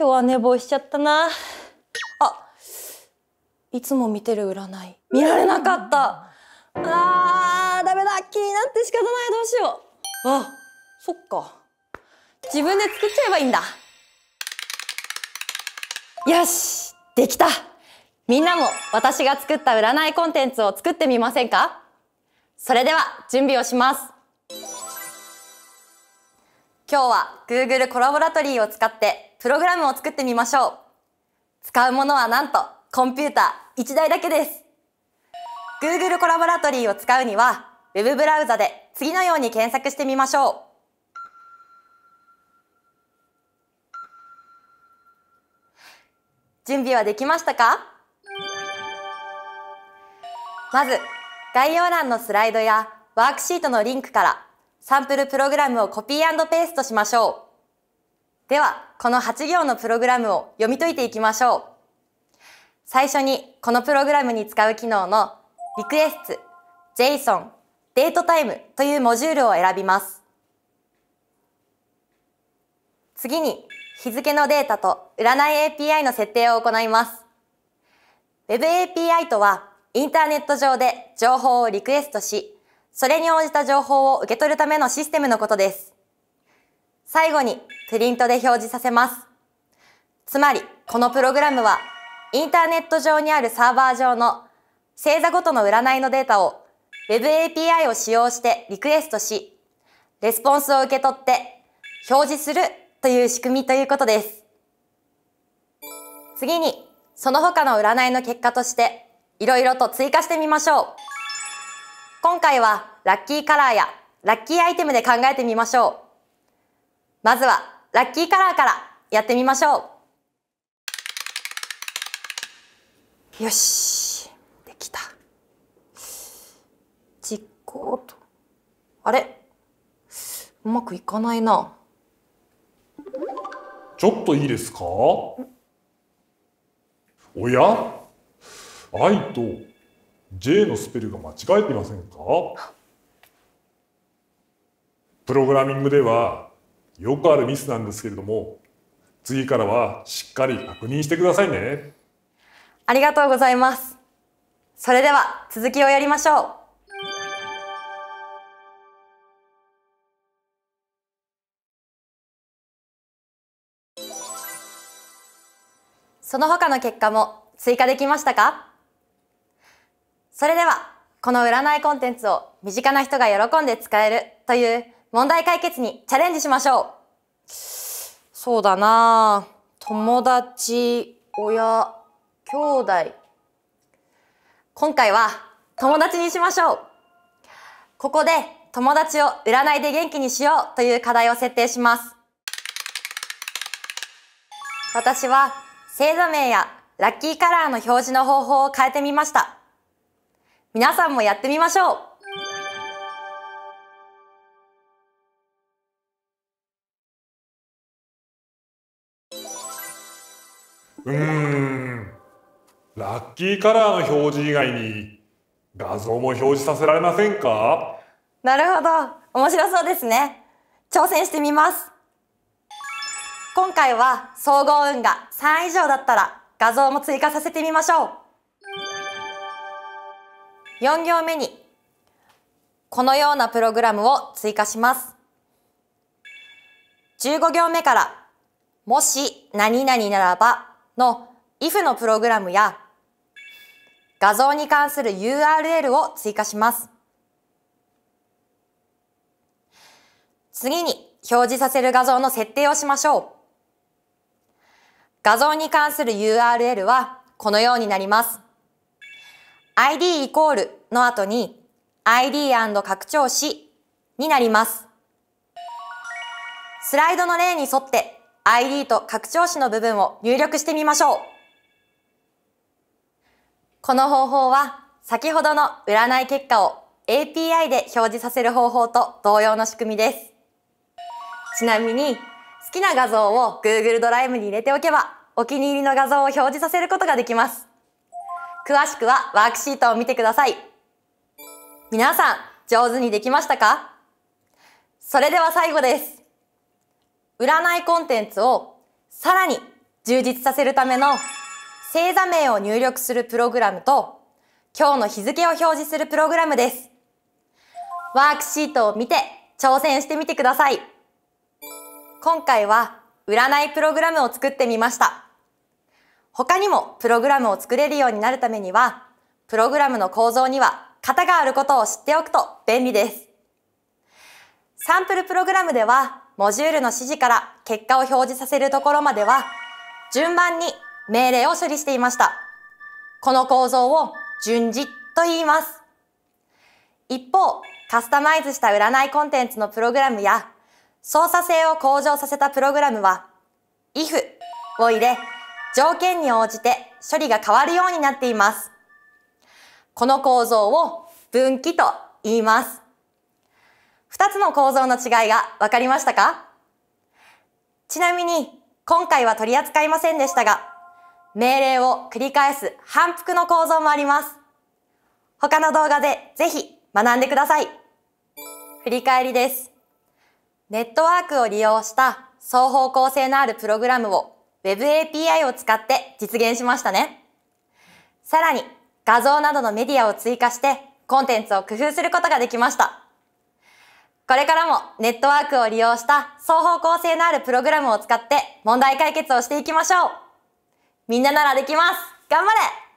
今日は寝坊しちゃったな。あ、いつも見てる占い。見られなかった。あー、ダメだ。気になって仕方ない。どうしよう。あ、そっか。自分で作っちゃえばいいんだ。よし、できた。みんなも私が作った占いコンテンツを作ってみませんかそれでは準備をします。今日は Google コラボラトリーを使ってプログラムを作ってみましょう使うものはなんとコンピューター1台だけです Google コラボラトリーを使うには Web ブラウザで次のように検索してみましょう準備はできましたかまず概要欄のスライドやワークシートのリンクからサンプルプログラムをコピーペーストしましょう。では、この8行のプログラムを読み解いていきましょう。最初に、このプログラムに使う機能のリクエスト、JSON、デートタイムというモジュールを選びます。次に、日付のデータと占い API の設定を行います。Web API とは、インターネット上で情報をリクエストし、それに応じた情報を受け取るためのシステムのことです。最後にプリントで表示させます。つまり、このプログラムは、インターネット上にあるサーバー上の星座ごとの占いのデータを Web API を使用してリクエストし、レスポンスを受け取って表示するという仕組みということです。次に、その他の占いの結果として、いろいろと追加してみましょう。今回は、ラッキーカラーやラッキーアイテムで考えてみましょう。まずはラッキーカラーからやってみましょうよしできた実行とあれうまくいかないなちょっといいですかおや ?I と J のスペルが間違えていませんかプログラミングではよくあるミスなんですけれども次からはしっかり確認してくださいねありがとうございますそれでは続きをやりましょうその他の結果も追加できましたかそれではこの占いコンテンツを身近な人が喜んで使えるという問題解決にチャレンジしましょうそうだな友達、親、兄弟今回は友達にしましょうここで友達を占いで元気にしようという課題を設定します私は星座名やラッキーカラーの表示の方法を変えてみました皆さんもやってみましょううんラッキーカラーの表示以外に画像も表示させられませんかなるほど面白そうですね挑戦してみます今回は総合運が3以上だったら画像も追加させてみましょう4行目にこのようなプログラムを追加します15行目からもし何々ならばの if のプログラムや画像に関する URL を追加します。次に表示させる画像の設定をしましょう。画像に関する URL はこのようになります。id イコールの後に id& 拡張子になります。スライドの例に沿って ID と拡張子の部分を入力してみましょう。この方法は先ほどの占い結果を API で表示させる方法と同様の仕組みです。ちなみに好きな画像を Google ドライブに入れておけばお気に入りの画像を表示させることができます。詳しくはワークシートを見てください。皆さん上手にできましたかそれでは最後です。占いコンテンツをさらに充実させるための星座名を入力するプログラムと今日の日付を表示するプログラムです。ワークシートを見て挑戦してみてください。今回は占いプログラムを作ってみました。他にもプログラムを作れるようになるためにはプログラムの構造には型があることを知っておくと便利です。サンプルプログラムではモジュールの指示から結果を表示させるところまでは、順番に命令を処理していました。この構造を順次と言います。一方、カスタマイズした占いコンテンツのプログラムや、操作性を向上させたプログラムは、if を入れ、条件に応じて処理が変わるようになっています。この構造を分岐と言います。2つの構造の違いが分かりましたかちなみに今回は取り扱いませんでしたが命令を繰り返す反復の構造もあります他の動画でぜひ学んでください振り返りですネットワークを利用した双方向性のあるプログラムを Web API を使って実現しましたねさらに画像などのメディアを追加してコンテンツを工夫することができました。これからもネットワークを利用した双方向性のあるプログラムを使って問題解決をしていきましょうみんなならできます頑張れ